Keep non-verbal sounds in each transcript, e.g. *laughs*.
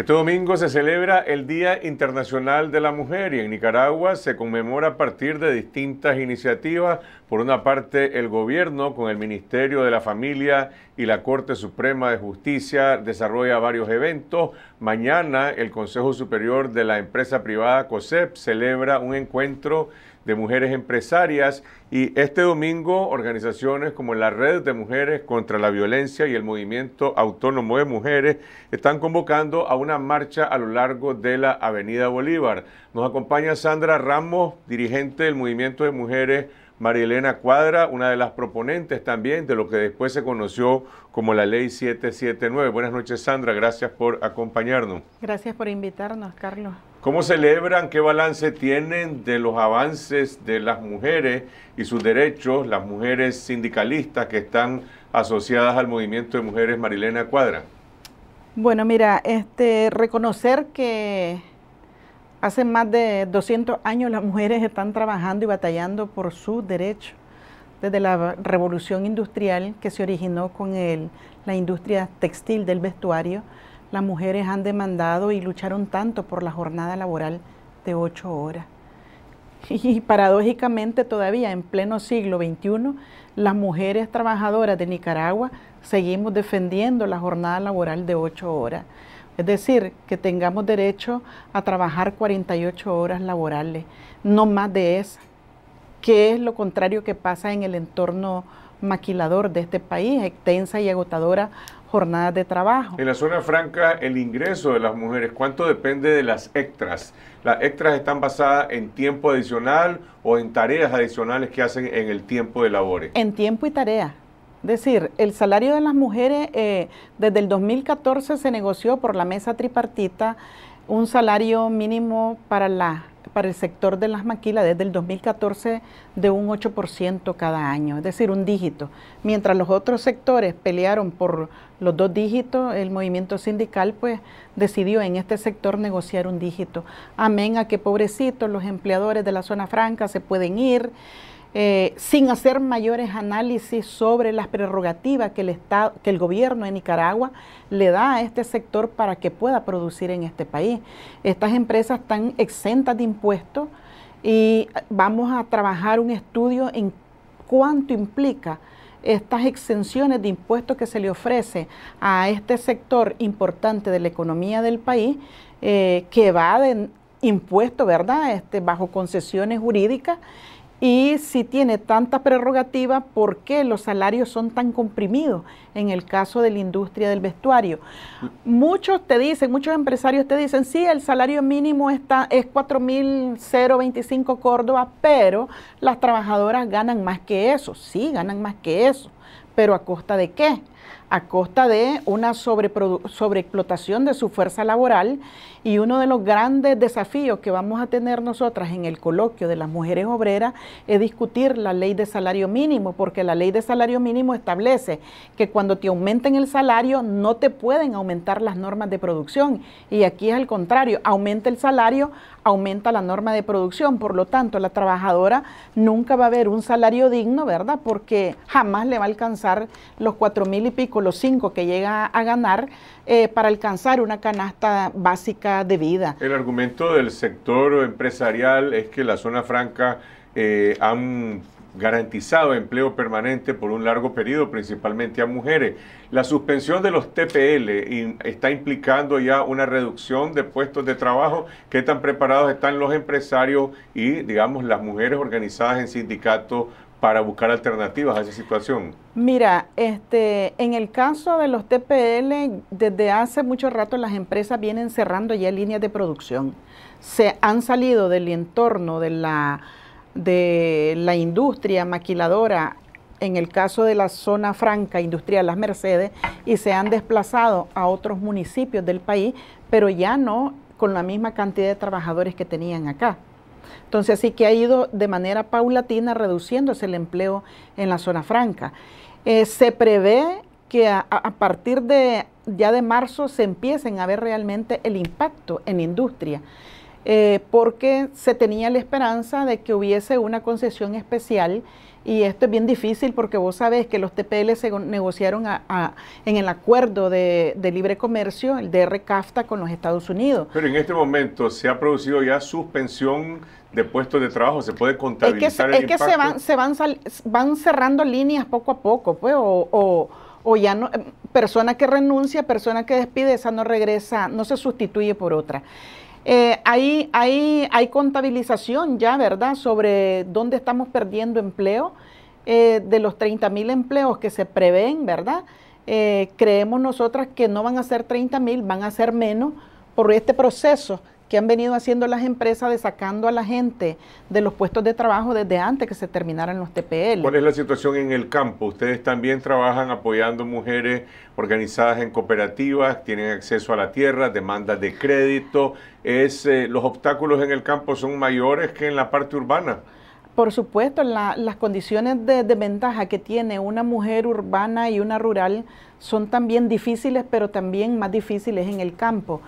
Este domingo se celebra el Día Internacional de la Mujer y en Nicaragua se conmemora a partir de distintas iniciativas. Por una parte, el gobierno con el Ministerio de la Familia y la Corte Suprema de Justicia desarrolla varios eventos. Mañana el Consejo Superior de la empresa privada COSEP celebra un encuentro de mujeres empresarias y este domingo organizaciones como la Red de Mujeres contra la Violencia y el Movimiento Autónomo de Mujeres están convocando a una marcha a lo largo de la Avenida Bolívar. Nos acompaña Sandra Ramos, dirigente del Movimiento de Mujeres Marilena Cuadra, una de las proponentes también de lo que después se conoció como la Ley 779. Buenas noches, Sandra. Gracias por acompañarnos. Gracias por invitarnos, Carlos. ¿Cómo celebran? ¿Qué balance tienen de los avances de las mujeres y sus derechos, las mujeres sindicalistas que están asociadas al movimiento de mujeres Marilena Cuadra? Bueno, mira, este reconocer que Hace más de 200 años las mujeres están trabajando y batallando por su derecho desde la revolución industrial que se originó con la industria textil del vestuario. Las mujeres han demandado y lucharon tanto por la jornada laboral de ocho horas. *laughs* Y paradójicamente todavía en pleno siglo XXI, las mujeres trabajadoras de Nicaragua seguimos defendiendo la jornada laboral de ocho horas. Es decir, que tengamos derecho a trabajar 48 horas laborales, no más de esa, que es lo contrario que pasa en el entorno maquilador de este país, extensa y agotadora jornada de trabajo. En la zona franca, el ingreso de las mujeres, ¿cuánto depende de las extras? ¿Las extras están basadas en tiempo adicional o en tareas adicionales que hacen en el tiempo de labores? En tiempo y tarea decir, el salario de las mujeres eh, desde el 2014 se negoció por la mesa tripartita un salario mínimo para, la, para el sector de las maquilas desde el 2014 de un 8% cada año, es decir, un dígito. Mientras los otros sectores pelearon por los dos dígitos, el movimiento sindical pues decidió en este sector negociar un dígito. Amén a que pobrecitos los empleadores de la zona franca se pueden ir. Eh, sin hacer mayores análisis sobre las prerrogativas que el, Estado, que el gobierno de Nicaragua le da a este sector para que pueda producir en este país. Estas empresas están exentas de impuestos y vamos a trabajar un estudio en cuánto implica estas exenciones de impuestos que se le ofrece a este sector importante de la economía del país, eh, que va de impuesto, ¿verdad? Este, bajo concesiones jurídicas y si tiene tanta prerrogativa, ¿por qué los salarios son tan comprimidos en el caso de la industria del vestuario? Muchos te dicen, muchos empresarios te dicen, sí, el salario mínimo está, es 4.025 Córdoba, pero las trabajadoras ganan más que eso, sí, ganan más que eso, pero a costa de qué? a costa de una sobreexplotación de su fuerza laboral y uno de los grandes desafíos que vamos a tener nosotras en el coloquio de las mujeres obreras es discutir la ley de salario mínimo, porque la ley de salario mínimo establece que cuando te aumenten el salario no te pueden aumentar las normas de producción y aquí es al contrario, aumenta el salario, aumenta la norma de producción, por lo tanto la trabajadora nunca va a ver un salario digno, ¿verdad? Porque jamás le va a alcanzar los cuatro mil pico, los cinco que llega a ganar, eh, para alcanzar una canasta básica de vida. El argumento del sector empresarial es que la zona franca eh, han garantizado empleo permanente por un largo periodo, principalmente a mujeres. La suspensión de los TPL está implicando ya una reducción de puestos de trabajo. ¿Qué tan preparados están los empresarios y, digamos, las mujeres organizadas en sindicatos para buscar alternativas a esa situación? Mira, este, en el caso de los TPL, desde hace mucho rato las empresas vienen cerrando ya líneas de producción. Se han salido del entorno de la, de la industria maquiladora, en el caso de la zona franca industrial Las Mercedes, y se han desplazado a otros municipios del país, pero ya no con la misma cantidad de trabajadores que tenían acá. Entonces, así que ha ido de manera paulatina reduciéndose el empleo en la zona franca. Eh, se prevé que a, partir de ya de marzo se empiecen a ver realmente el impacto en industria, eh, porque se tenía la esperanza de que hubiese una concesión especial y esto es bien difícil porque vos sabés que los TPL se negociaron en el acuerdo de, libre comercio, el DR-CAFTA, con los Estados Unidos. Pero en este momento se ha producido ya suspensión de puestos de trabajo, se puede contabilizar. Es que, es que se, van, se van cerrando líneas poco a poco, pues, o, o ya no, eh, persona que renuncia, persona que despide, esa no regresa, no se sustituye por otra. Eh, hay, contabilización ya, ¿verdad?, sobre dónde estamos perdiendo empleo. Eh, de los 30 mil empleos que se prevén, ¿verdad? Eh, creemos nosotras que no van a ser 30 mil, van a ser menos por este proceso que han venido haciendo las empresas de sacando a la gente de los puestos de trabajo desde antes que se terminaran los TPL. ¿Cuál es la situación en el campo? Ustedes también trabajan apoyando mujeres organizadas en cooperativas, tienen acceso a la tierra, demandas de crédito. Es, eh, ¿Los obstáculos en el campo son mayores que en la parte urbana? Por supuesto, las condiciones de, de, ventaja que tiene una mujer urbana y una rural son también difíciles, pero también más difíciles en el campo.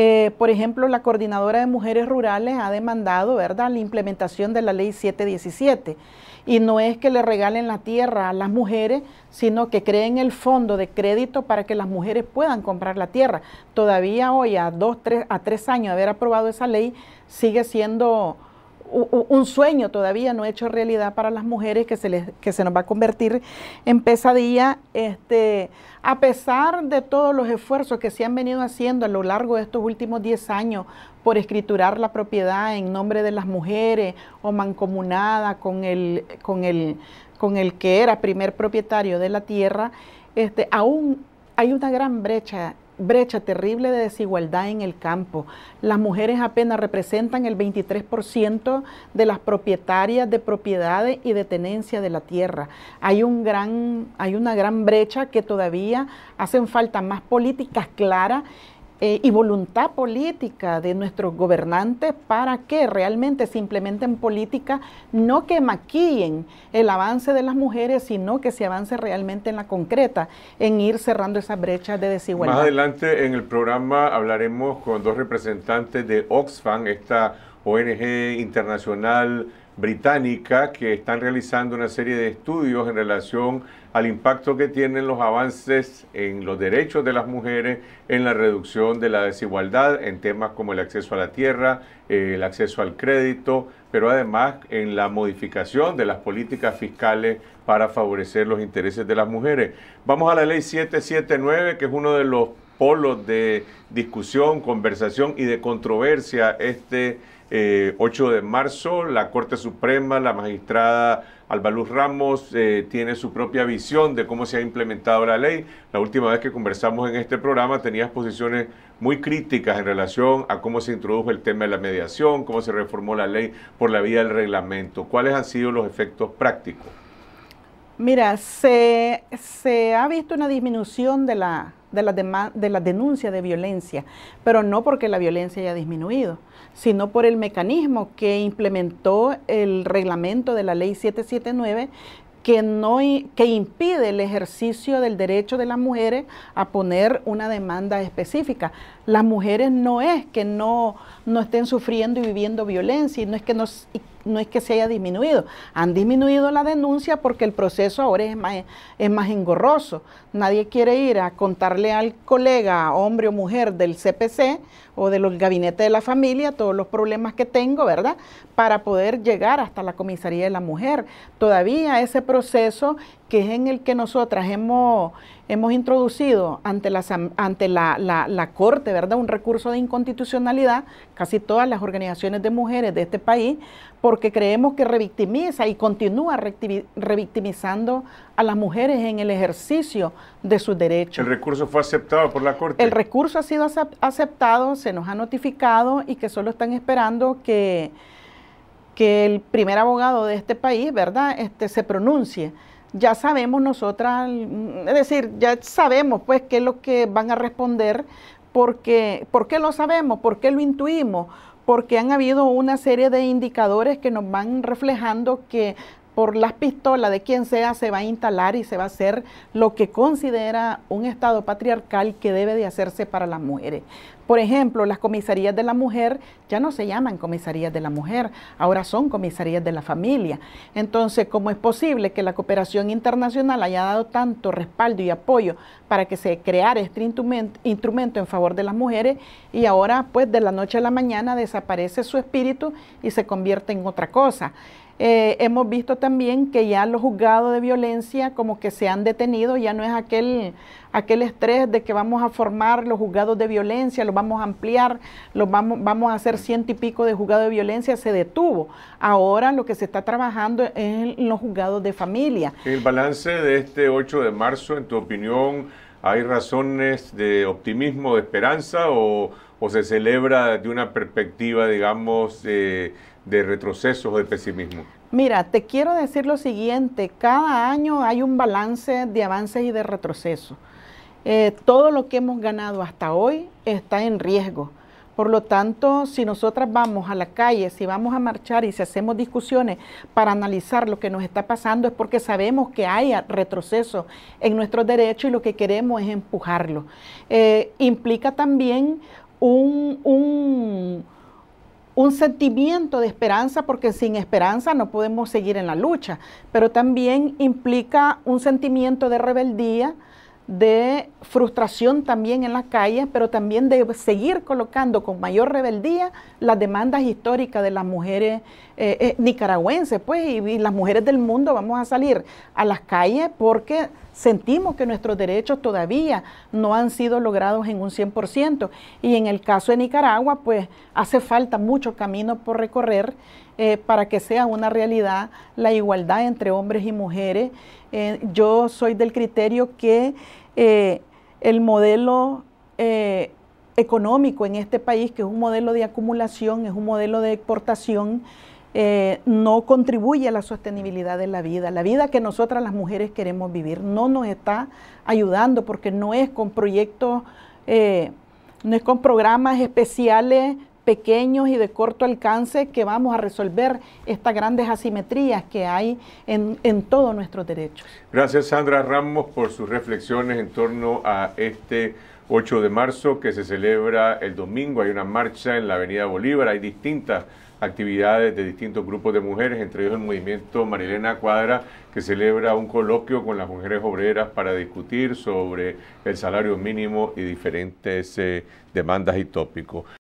Eh, por ejemplo, la Coordinadora de Mujeres Rurales ha demandado ¿verdad? la implementación de la ley 717. Y no es que le regalen la tierra a las mujeres, sino que creen el fondo de crédito para que las mujeres puedan comprar la tierra. Todavía hoy, a, dos, tres, a tres años de haber aprobado esa ley, sigue siendo un sueño todavía no hecho realidad para las mujeres que se, que se nos va a convertir en pesadilla, este, a pesar de todos los esfuerzos que se han venido haciendo a lo largo de estos últimos 10 años por escriturar la propiedad en nombre de las mujeres o mancomunada con el, con con el que era primer propietario de la tierra, este, aún hay una gran brecha brecha terrible de desigualdad en el campo. Las mujeres apenas representan el 23% de las propietarias de propiedades y de tenencia de la tierra. Hay, un gran, hay una gran brecha que todavía hacen falta más políticas claras eh, y voluntad política de nuestros gobernantes para que realmente se implementen políticas, no que maquillen el avance de las mujeres, sino que se avance realmente en la concreta, en ir cerrando esas brechas de desigualdad. Más adelante en el programa hablaremos con dos representantes de Oxfam, esta ONG internacional británica que están realizando una serie de estudios en relación al impacto que tienen los avances en los derechos de las mujeres, en la reducción de la desigualdad, en temas como el acceso a la tierra, eh, el acceso al crédito, pero además en la modificación de las políticas fiscales para favorecer los intereses de las mujeres. Vamos a la ley 779, que es uno de los polos de discusión, conversación y de controversia este 8 eh, de marzo. La Corte Suprema, la magistrada Albaluz Ramos, eh, tiene su propia visión de cómo se ha implementado la ley. La última vez que conversamos en este programa tenías posiciones muy críticas en relación a cómo se introdujo el tema de la mediación, cómo se reformó la ley por la vía del reglamento. ¿Cuáles han sido los efectos prácticos? Mira, se, se ha visto una disminución de la de las, de la denuncia de violencia, pero no porque la violencia haya disminuido, sino por el mecanismo que implementó el reglamento de la ley 779 que, no, que impide el ejercicio del derecho de las mujeres a poner una demanda específica. Las mujeres no es que no, no estén sufriendo y viviendo violencia, y no es que no, no es que se haya disminuido, han disminuido la denuncia porque el proceso ahora es más, es más engorroso. Nadie quiere ir a contarle al colega, hombre o mujer del CPC o del gabinete de la familia todos los problemas que tengo, ¿verdad? Para poder llegar hasta la comisaría de la mujer. Todavía ese proceso que es en el que nosotras hemos, hemos introducido ante, la, ante la, la, Corte, ¿verdad? Un recurso de inconstitucionalidad, casi todas las organizaciones de mujeres de este país, porque creemos que revictimiza y continúa revictimizando a las mujeres en el ejercicio de sus derechos. ¿El recurso fue aceptado por la Corte? El recurso ha sido aceptado, se nos ha notificado y que solo están esperando que, que el primer abogado de este país, ¿verdad?, este, se pronuncie ya sabemos nosotras, es decir, ya sabemos pues qué es lo que van a responder, porque, ¿por qué lo sabemos? ¿Por qué lo intuimos? Porque han habido una serie de indicadores que nos van reflejando que por las pistolas de quien sea se va a instalar y se va a hacer lo que considera un Estado patriarcal que debe de hacerse para las mujeres. Por ejemplo, las comisarías de la mujer ya no se llaman comisarías de la mujer, ahora son comisarías de la familia. Entonces, ¿cómo es posible que la cooperación internacional haya dado tanto respaldo y apoyo para que se creara este instrumento, instrumento en favor de las mujeres y ahora, pues, de la noche a la mañana desaparece su espíritu y se convierte en otra cosa? Eh, hemos visto también que ya los juzgados de violencia como que se han detenido, ya no es aquel, aquel estrés de que vamos a formar los juzgados de violencia, los vamos a ampliar, los vamos, vamos a hacer ciento y pico de juzgados de violencia, se detuvo. Ahora lo que se está trabajando es en los juzgados de familia. El balance de este 8 de marzo, en tu opinión, ¿hay razones de optimismo, de esperanza o, se celebra de una perspectiva, digamos, de de retrocesos o de pesimismo? Mira, te quiero decir lo siguiente, cada año hay un balance de avances y de retroceso. Eh, todo lo que hemos ganado hasta hoy está en riesgo. Por lo tanto, si nosotras vamos a la calle, si vamos a marchar y si hacemos discusiones para analizar lo que nos está pasando, es porque sabemos que hay retroceso en nuestros derechos y lo que queremos es empujarlo. Eh, implica también un un sentimiento de esperanza, porque sin esperanza no podemos seguir en la lucha, pero también implica un sentimiento de rebeldía, de frustración también en las calles, pero también de seguir colocando con mayor rebeldía las demandas históricas de las mujeres eh, eh, nicaragüenses, pues, y, las mujeres del mundo vamos a salir a las calles porque sentimos que nuestros derechos todavía no han sido logrados en un 100%. Y en el caso de Nicaragua, pues, hace falta mucho camino por recorrer eh, para que sea una realidad la igualdad entre hombres y mujeres. Eh, yo soy del criterio que eh, el modelo económico en este país, que es un modelo de acumulación, es un modelo de exportación, no contribuye a la sostenibilidad de la vida. La vida que nosotras las mujeres queremos vivir no nos está ayudando porque no es con proyectos, no es con programas especiales pequeños y de corto alcance que vamos a resolver estas grandes asimetrías que hay en, en todos nuestros derechos. Gracias Sandra Ramos por sus reflexiones en torno a este 8 de marzo que se celebra el domingo. Hay una marcha en la Avenida Bolívar, hay distintas actividades de distintos grupos de mujeres, entre ellos el movimiento Marilena Cuadra, que celebra un coloquio con las mujeres obreras para discutir sobre el salario mínimo y diferentes eh, demandas y tópicos.